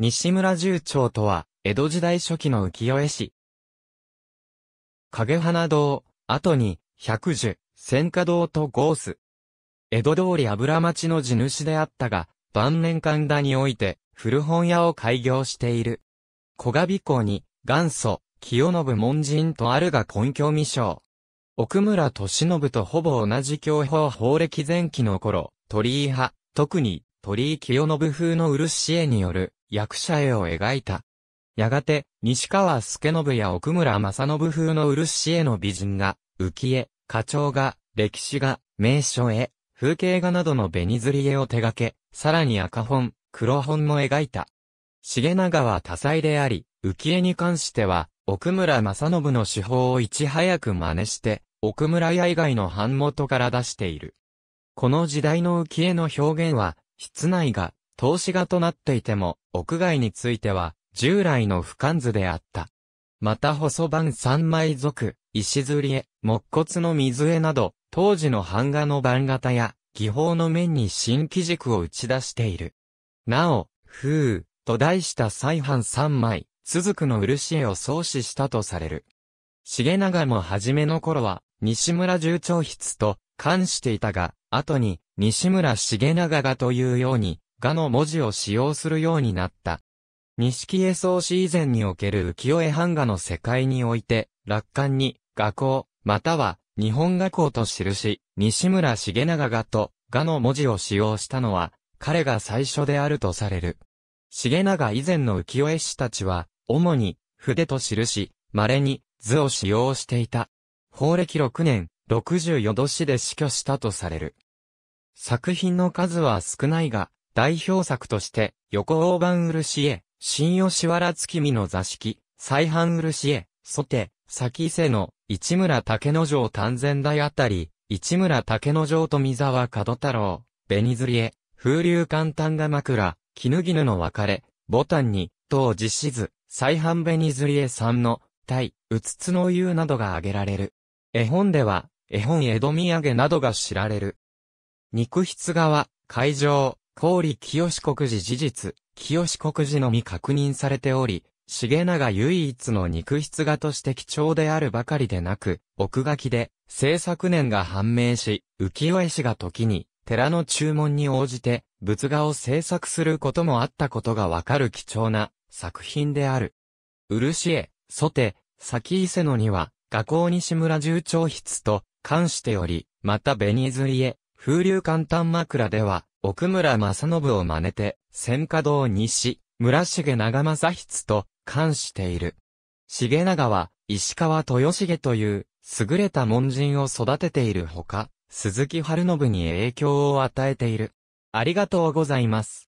西村重町とは、江戸時代初期の浮世絵師。影花堂、後に、百樹、千花堂とゴース。江戸通り油町の地主であったが、晩年神田において、古本屋を開業している。小賀港に、元祖、清信門人とあるが根拠未詳。奥村敏信とほぼ同じ教法法暦前期の頃、鳥居派、特に鳥居清信風の漆絵による役者絵を描いた。やがて、西川助信や奥村正信風の漆絵の美人が、浮絵、花鳥画、歴史画、名所絵、風景画などの紅釣り絵を手掛け、さらに赤本、黒本も描いた。重長は多彩であり、浮絵に関しては、奥村正信の手法をいち早く真似して、奥村屋以外の版元から出している。この時代の浮絵の表現は、室内画、投資家となっていても、屋外については、従来の俯瞰図であった。また細版三枚族、石摺り絵、木骨の水絵など、当時の版画の版型や、技法の面に新機軸を打ち出している。なお、風、と題した再版三枚、続くの漆絵を創始したとされる。重長も初めの頃は、西村重長筆と、関していたが、後に、西村重長がというように、がの文字を使用するようになった。錦絵草子以前における浮世絵版画の世界において、楽観に、画工、または、日本画工と記し、西村重長画と、画の文字を使用したのは、彼が最初であるとされる。重長以前の浮世絵師たちは、主に、筆と記し、稀に、図を使用していた。法暦6年、64年で死去したとされる。作品の数は少ないが、代表作として、横大判漆絵、新吉原月見の座敷、再販漆絵、ソテ、先伊勢の、市村竹之城丹前台あたり、市村竹之城富沢角太郎、紅釣り絵、風流簡単が枕、絹絹の別れ、ボタンに、当時しず、再販紅釣り絵さんの、対、うつつの湯などが挙げられる。絵本では、絵本江戸土産などが知られる。肉筆は、会場。氷清国寺事実、清国寺のみ確認されており、重長唯一の肉筆画として貴重であるばかりでなく、奥書きで、制作年が判明し、浮世絵師が時に、寺の注文に応じて、仏画を制作することもあったことがわかる貴重な作品である。漆絵、ソテ、先伊勢のには、画工西村重長筆と、関しており、また紅釣り絵、風流簡単枕では、奥村正信を真似て、千華堂西、村重長正筆と、冠している。重長は、石川豊重という、優れた門人を育てているほか、鈴木春信に影響を与えている。ありがとうございます。